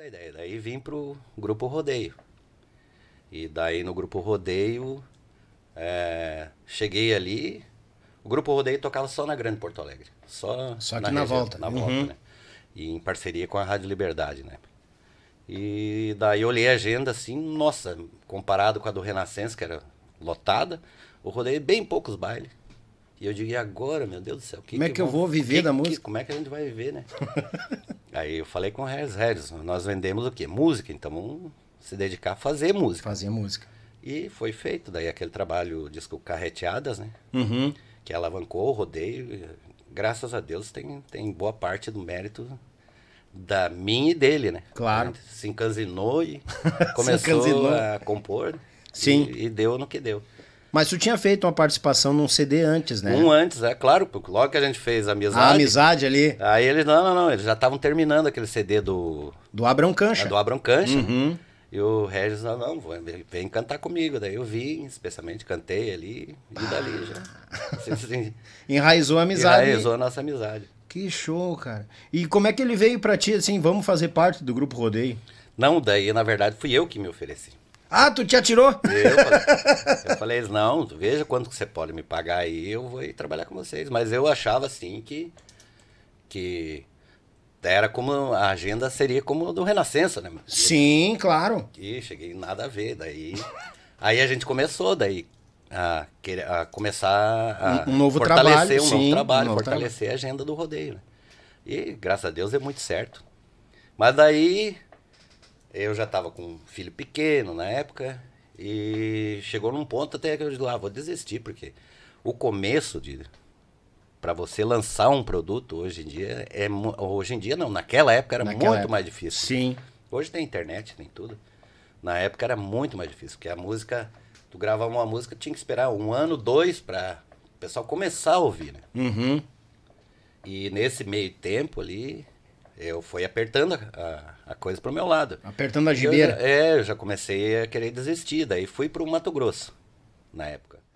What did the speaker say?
da ideia. Daí vim pro grupo Rodeio. E daí no grupo Rodeio, é, cheguei ali. O grupo Rodeio tocava só na Grande Porto Alegre. Só, só aqui na, na região, volta. Na volta, uhum. né? E em parceria com a Rádio Liberdade, né? E daí olhei a agenda assim, nossa, comparado com a do Renascença, que era lotada, o rodeio é bem poucos bailes. E eu digo, e agora, meu Deus do céu? Que como que é que eu vou viver que, da música? como é que a gente vai viver, né? Aí eu falei com o Harris Harris, nós vendemos o quê? Música, então vamos se dedicar a fazer música. Fazer música. E foi feito, daí aquele trabalho, disco Carreteadas, né? Uhum. Que alavancou o rodeio. Graças a Deus tem, tem boa parte do mérito da minha e dele, né? Claro. Se encanzinou e começou encanzinou. a compor. Sim. E, e deu no que deu. Mas tu tinha feito uma participação num CD antes, né? Um antes, é claro, logo que a gente fez a amizade. A amizade ali. Aí eles, não, não, não, eles já estavam terminando aquele CD do. Do Abrão Cancha. É, do Abrão Cancha. Uhum. E o Regis, não, não, vem cantar comigo. Daí eu vim, especialmente, cantei ali e dali ah. já. Assim, assim, Enraizou a amizade. Enraizou a nossa amizade. Que show, cara. E como é que ele veio pra ti, assim, vamos fazer parte do Grupo Rodeio? Não, daí, na verdade, fui eu que me ofereci. Ah, tu te atirou? Eu falei, eu falei não, veja quanto que você pode me pagar aí, eu vou ir trabalhar com vocês. Mas eu achava assim que. que era como. A agenda seria como a do Renascença, né? Sim, claro. E cheguei nada a ver. Daí. aí a gente começou, daí. A, a começar a um, um novo fortalecer trabalho, um sim, novo trabalho, um novo fortalecer trabalho. a agenda do rodeio. Né? E graças a Deus é muito certo. Mas daí eu já estava com um filho pequeno na época e chegou num ponto até que eu disse, ah, vou desistir, porque o começo de para você lançar um produto hoje em dia é hoje em dia não, naquela época era naquela muito época. mais difícil. Né? Sim. Hoje tem internet, tem tudo. Na época era muito mais difícil, porque a música, tu gravava uma música, tinha que esperar um ano, dois para o pessoal começar a ouvir, né? Uhum. E nesse meio tempo ali, eu fui apertando a, a, coisa para o meu lado. Apertando a gibeira. Eu, é, eu já comecei a querer desistir. Daí fui para o Mato Grosso, na época.